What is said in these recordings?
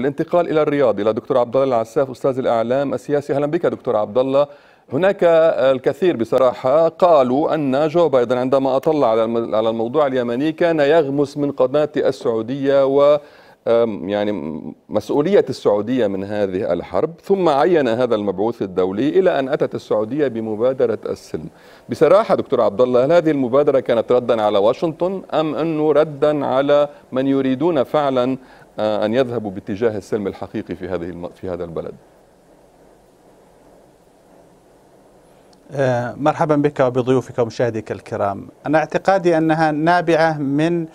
الانتقال الى الرياض الى دكتور عبد الله العساف استاذ الاعلام السياسي اهلا بك دكتور عبد الله هناك الكثير بصراحه قالوا ان جو بايدن عندما اطلع على الموضوع اليمني كان يغمس من قناه السعوديه و يعني مسؤولية السعودية من هذه الحرب ثم عين هذا المبعوث الدولي إلى أن أتت السعودية بمبادرة السلم بصراحة دكتور عبد الله هل هذه المبادرة كانت ردا على واشنطن أم أنه ردا على من يريدون فعلا آه، أن يذهبوا باتجاه السلم الحقيقي في هذه في هذا البلد آه، مرحبا بك وبضيوفك ومشاهديك الكرام أنا اعتقادي أنها نابعة من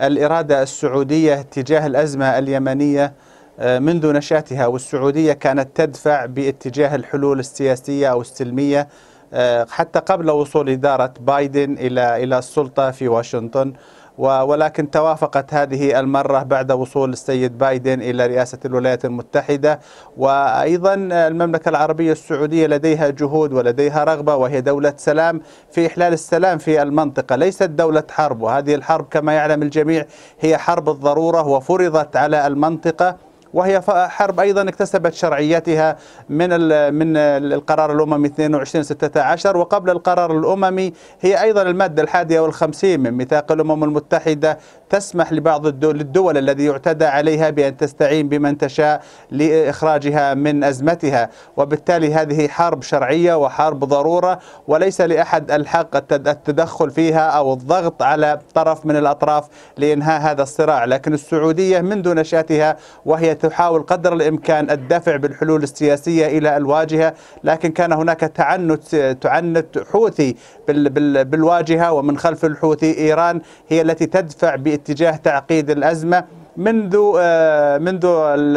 الإرادة السعودية تجاه الأزمة اليمنية آه، منذ نشاتها والسعودية كانت تدفع باتجاه الحلول السياسية أو السلمية آه، حتى قبل وصول إدارة بايدن إلى السلطة في واشنطن ولكن توافقت هذه المرة بعد وصول السيد بايدن إلى رئاسة الولايات المتحدة وأيضا المملكة العربية السعودية لديها جهود ولديها رغبة وهي دولة سلام في إحلال السلام في المنطقة ليست دولة حرب وهذه الحرب كما يعلم الجميع هي حرب الضرورة وفرضت على المنطقة وهي حرب ايضا اكتسبت شرعيتها من من القرار الاممي 22 16 وقبل القرار الاممي هي ايضا الماده الحادية والخمسين من ميثاق الامم المتحده تسمح لبعض الدول للدول الذي يعتدى عليها بأن تستعين بمن تشاء لإخراجها من أزمتها وبالتالي هذه حرب شرعية وحرب ضرورة وليس لأحد الحق التدخل فيها أو الضغط على طرف من الأطراف لإنهاء هذا الصراع لكن السعودية منذ نشأتها وهي تحاول قدر الإمكان الدفع بالحلول السياسية إلى الواجهة لكن كان هناك تعنت تعنت حوثي بالواجهة ومن خلف الحوثي إيران هي التي تدفع اتجاه تعقيد الأزمة منذ آه، منذ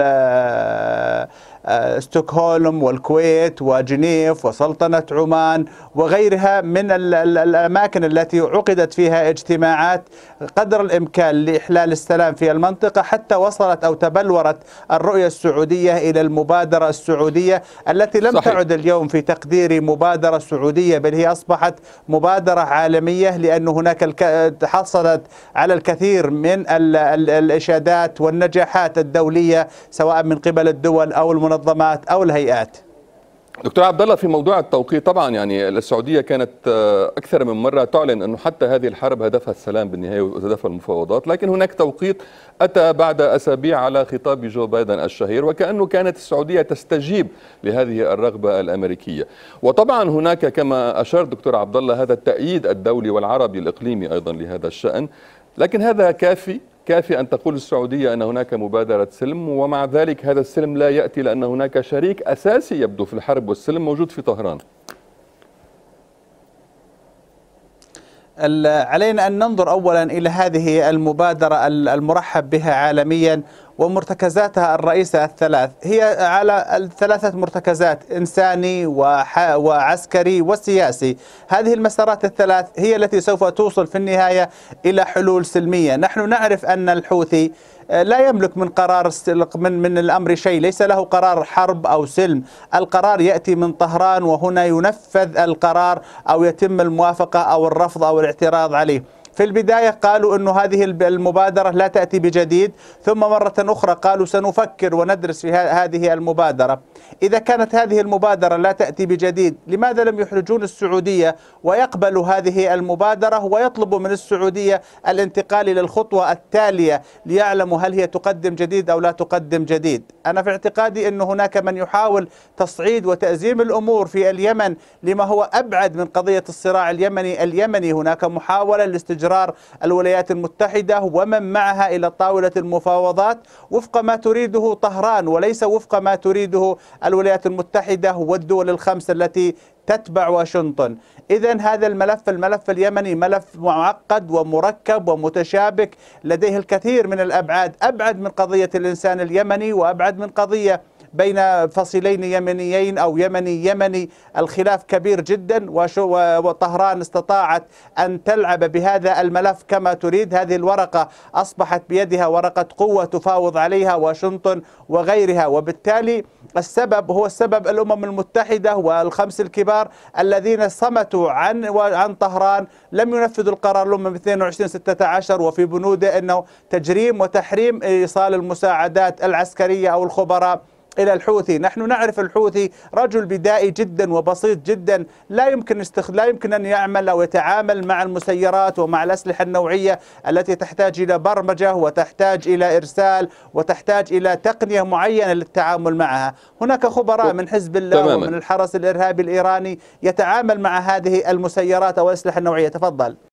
آه، آه، ستوكهولم والكويت وجنيف وسلطنة عمان وغيرها من الأماكن التي عقدت فيها اجتماعات قدر الإمكان لإحلال السلام في المنطقة حتى وصلت أو تبلورت الرؤية السعودية إلى المبادرة السعودية التي لم صحيح. تعد اليوم في تقديري مبادرة سعودية بل هي أصبحت مبادرة عالمية لأن هناك حصلت على الكثير من الإشادات والنجاحات الدولية سواء من قبل الدول أو المنظمات المنظمات او الهيئات دكتور عبد الله في موضوع التوقيت طبعا يعني السعوديه كانت آه، اكثر من مره تعلن انه حتى هذه الحرب هدفها السلام بالنهايه وهدفها المفاوضات، لكن هناك توقيت اتى بعد اسابيع على خطاب جو بايدن الشهير وكانه كانت السعوديه تستجيب لهذه الرغبه الامريكيه، وطبعا هناك كما اشار دكتور عبد الله هذا التأييد الدولي والعربي الاقليمي ايضا لهذا الشان، لكن هذا كافي كافي أن تقول السعودية أن هناك مبادرة سلم ومع ذلك هذا السلم لا يأتي لأن هناك شريك أساسي يبدو في الحرب والسلم موجود في طهران علينا أن ننظر أولا إلى هذه المبادرة المرحب بها عالميا ومرتكزاتها الرئيسة الثلاث هي على الثلاثة مرتكزات إنساني وعسكري وسياسي هذه المسارات الثلاث هي التي سوف توصل في النهاية إلى حلول سلمية نحن نعرف أن الحوثي آه، لا يملك من قرار من من الامر شيء، ليس له قرار حرب او سلم، القرار ياتي من طهران وهنا ينفذ القرار او يتم الموافقه او الرفض او الاعتراض عليه. في البداية قالوا أن هذه المبادرة لا تأتي بجديد ثم مرة أخرى قالوا سنفكر وندرس في هذه المبادرة إذا كانت هذه المبادرة لا تأتي بجديد لماذا لم يحرجون السعودية ويقبلوا هذه المبادرة ويطلبوا من السعودية الانتقال إلى الخطوة التالية ليعلموا هل هي تقدم جديد أو لا تقدم جديد أنا في اعتقادي أن هناك من يحاول تصعيد وتأزيم الأمور في اليمن لما هو أبعد من قضية الصراع اليمني اليمني هناك محاولة لاستجرار الولايات المتحدة ومن معها إلى طاولة المفاوضات وفق ما تريده طهران وليس وفق ما تريده الولايات المتحدة والدول الخمسة التي تتبع واشنطن إذا هذا الملف الملف اليمني ملف معقد ومركب ومتشابك لديه الكثير من الأبعاد أبعد من قضية الإنسان اليمني وأبعد من قضية بين فصيلين يمنيين أو يمني يمني الخلاف كبير جدا وطهران استطاعت أن تلعب بهذا الملف كما تريد هذه الورقة أصبحت بيدها ورقة قوة تفاوض عليها واشنطن وغيرها وبالتالي السبب هو السبب الأمم المتحدة والخمس الكبار الذين صمتوا عن عن طهران لم ينفذوا القرار الأمم 22 16 وفي بنوده أنه تجريم وتحريم إيصال المساعدات العسكرية أو الخبراء إلى الحوثي نحن نعرف الحوثي رجل بدائي جدا وبسيط جدا لا يمكن استخ... لا يمكن أن يعمل أو يتعامل مع المسيرات ومع الأسلحة النوعية التي تحتاج إلى برمجة وتحتاج إلى إرسال وتحتاج إلى تقنية معينة للتعامل معها هناك خبراء من حزب الله تماما. ومن الحرس الإرهابي الإيراني يتعامل مع هذه المسيرات أو الأسلحة النوعية تفضل